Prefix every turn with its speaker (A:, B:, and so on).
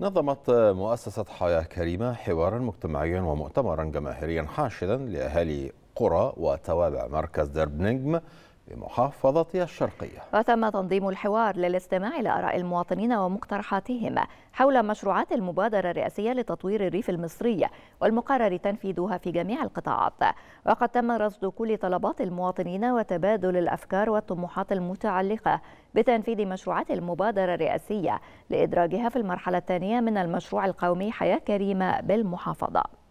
A: نظمت مؤسسة حياة كريمة حوارا مجتمعيا ومؤتمرا جماهيريا حاشدا لأهالي قرى وتوابع مركز درب نجم بمحافظة الشرقية
B: وتم تنظيم الحوار للاستماع إلى آراء المواطنين ومقترحاتهم حول مشروعات المبادرة الرئاسية لتطوير الريف المصري والمقرر تنفيذها في جميع القطاعات وقد تم رصد كل طلبات المواطنين وتبادل الأفكار والطموحات المتعلقة بتنفيذ مشروعات المبادرة الرئاسية لإدراجها في المرحلة الثانية من المشروع القومي حياة كريمة بالمحافظة